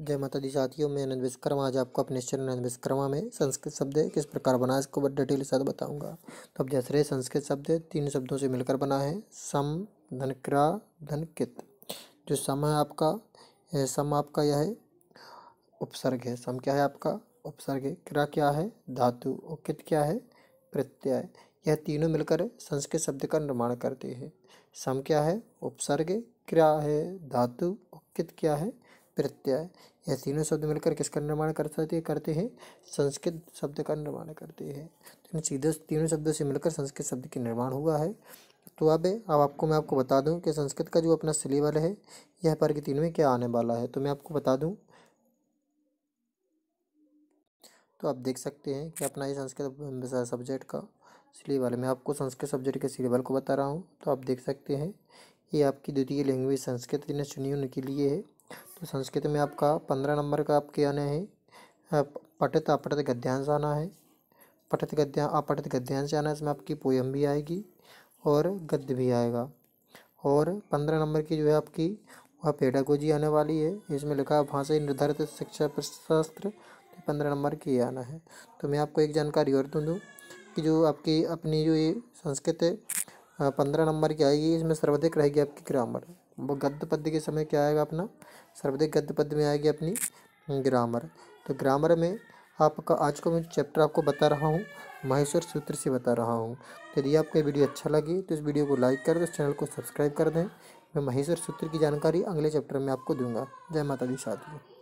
जय माता दी साथियों मैं आनंद विश्वकर्मा आज आपको अपने चरण अनंत विश्वकर्मा में संस्कृत शब्द किस प्रकार बना है इसको डिटेल के साथ बताऊंगा तो अब जैसे संस्कृत शब्द तीन शब्दों से मिलकर बना है सम धन क्रा धन कित जो सम है आपका सम आपका यह है उपसर्ग है सम क्या है आपका उपसर्ग है क्रा क्या है धातु और कित क्या है प्रत्यय यह तीनों मिलकर संस्कृत शब्द का निर्माण करते हैं सम क्या है उपसर्ग क्रिया है धातु और कित क्या है प्रत्यय यह तीनों शब्द मिलकर किसका निर्माण करते करते हैं संस्कृत शब्द का निर्माण करते हैं तो सीधे तीनों शब्दों से मिलकर संस्कृत शब्द के निर्माण हुआ है तो अब अब आपको मैं आपको बता दूं कि संस्कृत का जो अपना सिलेबल है यह पर के तीन में क्या आने वाला है तो मैं आपको बता दूं तो आप देख सकते हैं कि अपना ये संस्कृत सब्जेक्ट का सिलेबल मैं आपको संस्कृत सब्जेक्ट के सिलेबल को बता रहा हूँ तो आप देख सकते हैं ये आपकी द्वितीय लैंग्वेज संस्कृत जिन्हें चुनी उनके लिए है संस्कृत में आपका पंद्रह नंबर का आपके आने हैं पठित अपठित गद्यांश आना है पठित गद्या अपठित गद्यांश आना है इसमें आपकी पोयम भी आएगी और गद्य भी आएगा और पंद्रह नंबर की जो है आपकी वह पेडागोजी आने वाली है इसमें लिखा भाषा निर्धारित शिक्षा प्रशास्त्र तो पंद्रह नंबर की आना है तो मैं आपको एक जानकारी और दूँ दूँ कि जो आपकी अपनी जो ये संस्कृत हाँ, पंद्रह नंबर की आएगी इसमें सर्वाधिक रहेगी आपकी ग्रामर वो गद्य पद्य के समय क्या आएगा अपना सर्वाधिक गद्य पद्य में आएगी अपनी ग्रामर तो ग्रामर में आपका आज को मैं चैप्टर आपको बता रहा हूँ महेश्वर सूत्र से बता रहा हूँ यदि आपको आपका वीडियो अच्छा लगे तो इस वीडियो को लाइक कर दो इस चैनल को सब्सक्राइब कर दें मैं महेश्वर सूत्र की जानकारी अगले चैप्टर में आपको दूंगा जय माता दी साधु